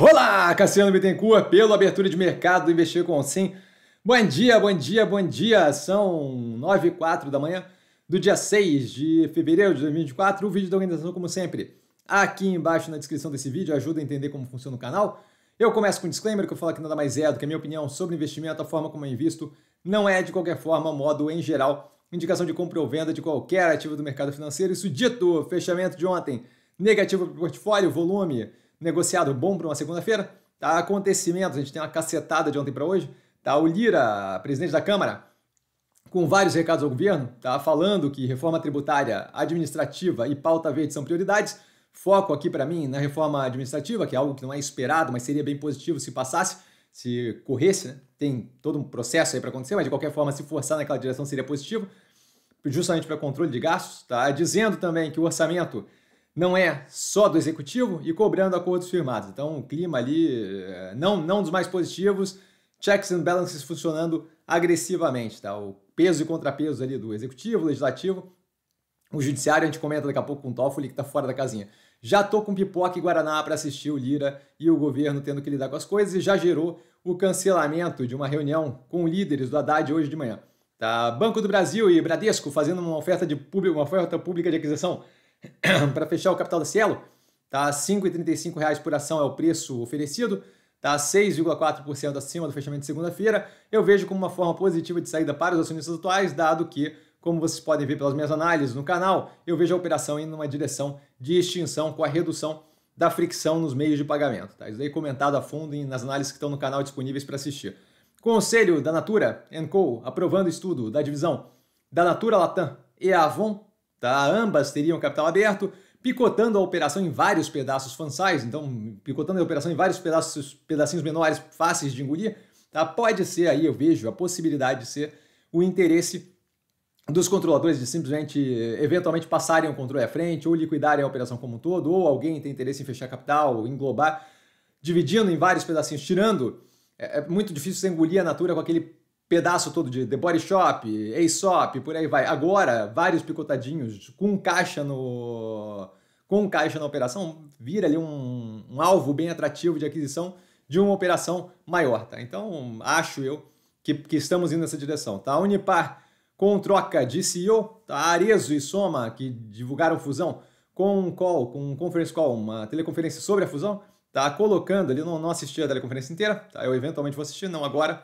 Olá, Cassiano Bittencourt, pela Abertura de Mercado do Investir com Sim. Bom dia, bom dia, bom dia. São 9 e 4 da manhã do dia 6 de fevereiro de 2024. O vídeo da organização, como sempre, aqui embaixo na descrição desse vídeo, ajuda a entender como funciona o canal. Eu começo com um disclaimer que eu falo que nada mais é do que a minha opinião sobre investimento, a forma como eu é invisto, não é de qualquer forma, modo em geral, indicação de compra ou venda de qualquer ativo do mercado financeiro. Isso dito, fechamento de ontem, negativo para o portfólio, volume negociado bom para uma segunda-feira. Tá? Acontecimentos, a gente tem uma cacetada de ontem para hoje. Tá? O Lira, presidente da Câmara, com vários recados ao governo, tá? falando que reforma tributária, administrativa e pauta verde são prioridades. Foco aqui para mim na reforma administrativa, que é algo que não é esperado, mas seria bem positivo se passasse, se corresse. Né? Tem todo um processo aí para acontecer, mas de qualquer forma, se forçar naquela direção seria positivo, justamente para controle de gastos. Tá? Dizendo também que o orçamento não é só do executivo e cobrando acordos firmados. Então, o clima ali eh, não, não dos mais positivos, checks and balances funcionando agressivamente, tá? O peso e contrapeso ali do executivo, legislativo, o judiciário, a gente comenta daqui a pouco com o Toffoli, que tá fora da casinha. Já tô com pipoca e guaraná para assistir o Lira e o governo tendo que lidar com as coisas e já gerou o cancelamento de uma reunião com líderes do Haddad hoje de manhã. Tá? Banco do Brasil e Bradesco fazendo uma oferta de público, uma oferta pública de aquisição para fechar o capital da Cielo, tá? R$ 5,35 por ação é o preço oferecido, tá? 6,4% acima do fechamento de segunda-feira. Eu vejo como uma forma positiva de saída para os acionistas atuais, dado que, como vocês podem ver pelas minhas análises no canal, eu vejo a operação indo numa direção de extinção com a redução da fricção nos meios de pagamento. Tá? Isso daí comentado a fundo nas análises que estão no canal disponíveis para assistir. Conselho da Natura Enco, aprovando o estudo da divisão da Natura Latam e Avon Tá? Ambas teriam capital aberto, picotando a operação em vários pedaços fansais, então picotando a operação em vários pedaços, pedacinhos menores, fáceis de engolir, tá? pode ser aí, eu vejo, a possibilidade de ser o interesse dos controladores de simplesmente, eventualmente, passarem o controle à frente, ou liquidarem a operação como um todo, ou alguém tem interesse em fechar capital, englobar, dividindo em vários pedacinhos, tirando. É, é muito difícil você engolir a Natura com aquele pedaço todo de The Body Shop, Aesop, por aí vai. Agora, vários picotadinhos com caixa no com caixa na operação, vira ali um, um alvo bem atrativo de aquisição de uma operação maior, tá? Então, acho eu que, que estamos indo nessa direção, tá? Unipar com troca de CEO, tá? Arezo e Soma, que divulgaram fusão, com um call, com um conference call, uma teleconferência sobre a fusão, tá? Colocando ali, não, não assisti a teleconferência inteira, tá? Eu eventualmente vou assistir, não agora,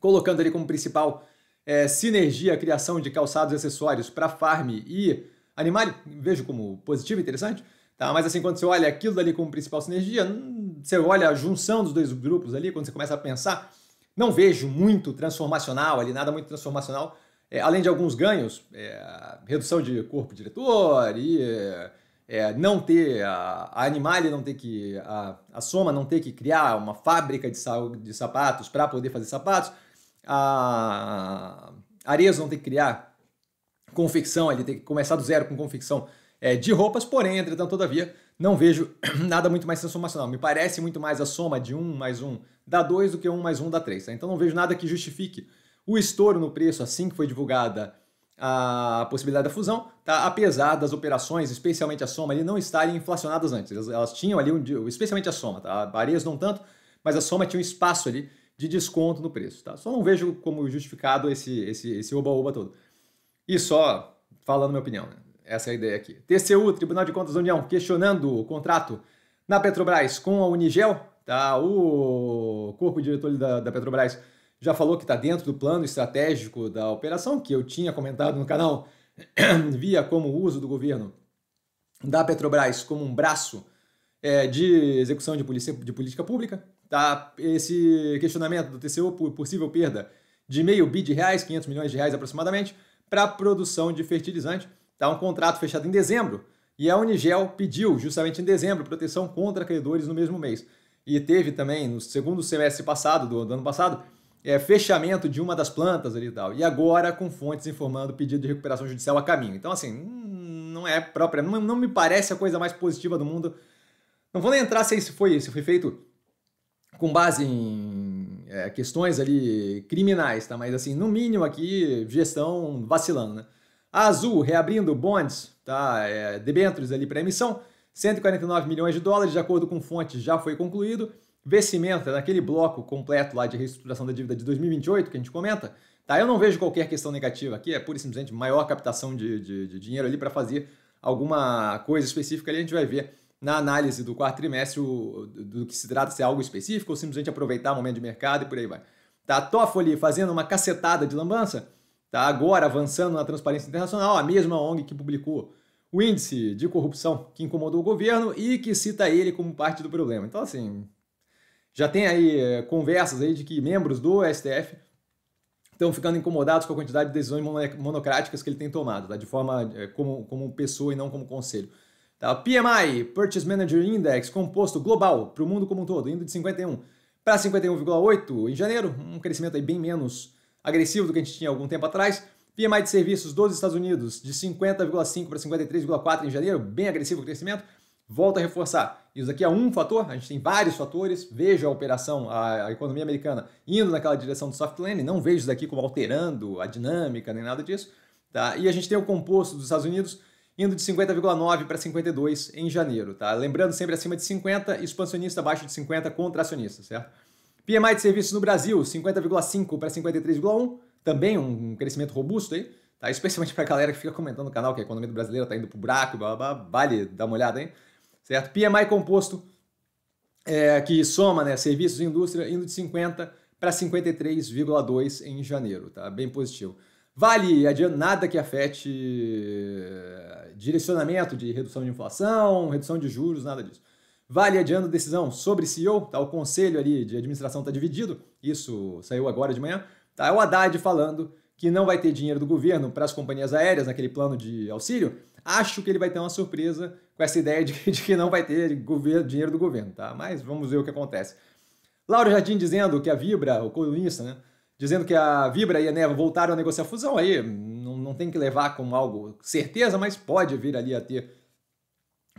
colocando ali como principal é, sinergia a criação de calçados e acessórios para farm e animal, vejo como positivo e interessante, tá? mas assim, quando você olha aquilo ali como principal sinergia, hum, você olha a junção dos dois grupos ali, quando você começa a pensar, não vejo muito transformacional ali, nada muito transformacional, é, além de alguns ganhos, é, redução de corpo diretor e é, não ter a, a animal não ter que a, a soma não ter que criar uma fábrica de, sal, de sapatos para poder fazer sapatos a Arezo vão ter que criar confecção, ele tem que começar do zero com confecção é, de roupas, porém, entretanto, todavia, não vejo nada muito mais transformacional. Me parece muito mais a soma de 1 um mais 1 um dá 2 do que 1 um mais 1 dá 3. Tá? Então não vejo nada que justifique o estouro no preço assim que foi divulgada a possibilidade da fusão, tá? apesar das operações, especialmente a soma, ali, não estarem inflacionadas antes. Elas, elas tinham ali, um, especialmente a soma, tá? a Arias não tanto, mas a soma tinha um espaço ali de desconto no preço. Tá? Só não vejo como justificado esse esse esse oba-oba todo. E só falando minha opinião, né? essa é a ideia aqui. TCU, Tribunal de Contas da União, questionando o contrato na Petrobras com a Unigel. Tá? O corpo diretor da, da Petrobras já falou que está dentro do plano estratégico da operação, que eu tinha comentado no canal, via como o uso do governo da Petrobras como um braço é, de execução de, polícia, de política pública. Tá? Esse questionamento do TCU por possível perda de meio bi de reais, 500 milhões de reais aproximadamente, para produção de fertilizante. Tá? Um contrato fechado em dezembro e a Unigel pediu, justamente em dezembro, proteção contra credores no mesmo mês. E teve também, no segundo semestre passado, do, do ano passado, é, fechamento de uma das plantas ali e tal. E agora com fontes informando pedido de recuperação judicial a caminho. Então, assim, hum, não é própria, não, não me parece a coisa mais positiva do mundo não vou nem entrar se isso foi, se foi feito com base em é, questões ali criminais, tá? Mas assim, no mínimo aqui, gestão vacilando, né? A Azul reabrindo bonds, tá? É, debêntures ali para emissão, 149 milhões de dólares, de acordo com fontes, já foi concluído. Vencimento naquele é bloco completo lá de reestruturação da dívida de 2028 que a gente comenta, tá? Eu não vejo qualquer questão negativa aqui, é pura e simplesmente maior captação de, de, de dinheiro ali para fazer alguma coisa específica ali, a gente vai ver na análise do quarto trimestre o, do que se trata, se é algo específico ou simplesmente aproveitar o momento de mercado e por aí vai. Tá, Toffoli fazendo uma cacetada de lambança, tá agora avançando na transparência internacional, a mesma ONG que publicou o índice de corrupção que incomodou o governo e que cita ele como parte do problema. Então, assim, já tem aí eh, conversas aí de que membros do STF estão ficando incomodados com a quantidade de decisões monocráticas que ele tem tomado, tá? de forma eh, como, como pessoa e não como conselho. Tá? O PMI, Purchase Manager Index, composto global para o mundo como um todo, indo de 51 para 51,8 em janeiro, um crescimento aí bem menos agressivo do que a gente tinha algum tempo atrás. PMI de serviços dos Estados Unidos de 50,5 para 53,4 em janeiro, bem agressivo o crescimento. Volto a reforçar, isso aqui é um fator, a gente tem vários fatores. Vejo a operação, a, a economia americana indo naquela direção do soft landing, não vejo isso daqui como alterando a dinâmica nem nada disso. Tá? E a gente tem o composto dos Estados Unidos indo de 50,9 para 52 em janeiro, tá? Lembrando sempre acima de 50, expansionista abaixo de 50, contracionista, certo? PMI de serviços no Brasil, 50,5 para 53,1, também um crescimento robusto aí, tá? Especialmente para a galera que fica comentando no canal que a economia brasileira está indo pro buraco, blá, blá, blá, vale dar uma olhada aí, certo? PMI composto é, que soma, né, serviços e indústria indo de 50 para 53,2 em janeiro, tá? Bem positivo. Vale nada que afete eh, direcionamento de redução de inflação, redução de juros, nada disso. Vale adiando decisão sobre CEO, tá? o conselho ali de administração está dividido, isso saiu agora de manhã. Tá? É o Haddad falando que não vai ter dinheiro do governo para as companhias aéreas naquele plano de auxílio. Acho que ele vai ter uma surpresa com essa ideia de que, de que não vai ter governo, dinheiro do governo, tá? Mas vamos ver o que acontece. Lauro Jardim dizendo que a Vibra, o colunista, né? dizendo que a Vibra e a Neva voltaram a negociar a fusão, aí não, não tem que levar como algo certeza, mas pode vir ali a ter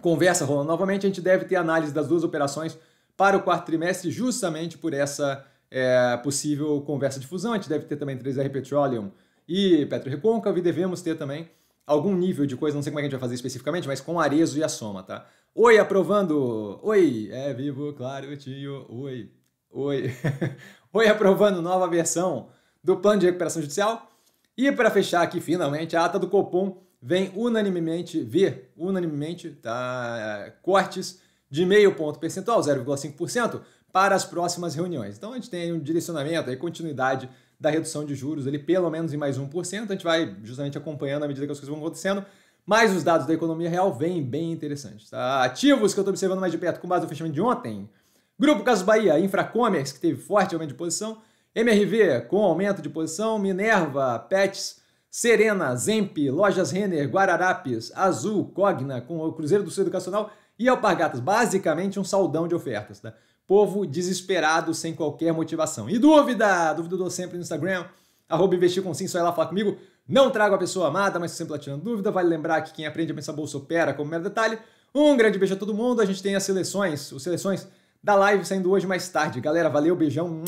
conversa rolando novamente. A gente deve ter análise das duas operações para o quarto trimestre, justamente por essa é, possível conversa de fusão. A gente deve ter também 3R Petroleum e Petro Recôncavo, e devemos ter também algum nível de coisa, não sei como é que a gente vai fazer especificamente, mas com Arezo e a Soma, tá? Oi, aprovando! Oi, é vivo, claro, tio, oi. Oi. Oi, aprovando nova versão do plano de recuperação judicial. E para fechar aqui, finalmente, a ata do Copom vem unanimemente ver, unanimemente, tá, cortes de meio ponto percentual, 0,5%, para as próximas reuniões. Então a gente tem um direcionamento, e continuidade da redução de juros ali, pelo menos em mais 1%. A gente vai justamente acompanhando à medida que as coisas vão acontecendo. Mas os dados da economia real vêm bem interessantes. Tá? Ativos que eu estou observando mais de perto com base no fechamento de ontem. Grupo Caso Bahia, Infracommerce, que teve forte aumento de posição, MRV com aumento de posição, Minerva, Pets, Serena, Zemp, Lojas Renner, Guararapes, Azul, Cogna, com o Cruzeiro do Sul Educacional e Alpargatas. Basicamente um saldão de ofertas, tá? Povo desesperado, sem qualquer motivação. E dúvida? Dúvida dou sempre no Instagram, arroba investir com sim, só ir lá falar comigo. Não trago a pessoa amada, mas sempre lá tirando dúvida. Vale lembrar que quem aprende a pensar bolsa opera como mero detalhe. Um grande beijo a todo mundo. A gente tem as seleções, os seleções da live saindo hoje mais tarde. Galera, valeu, beijão.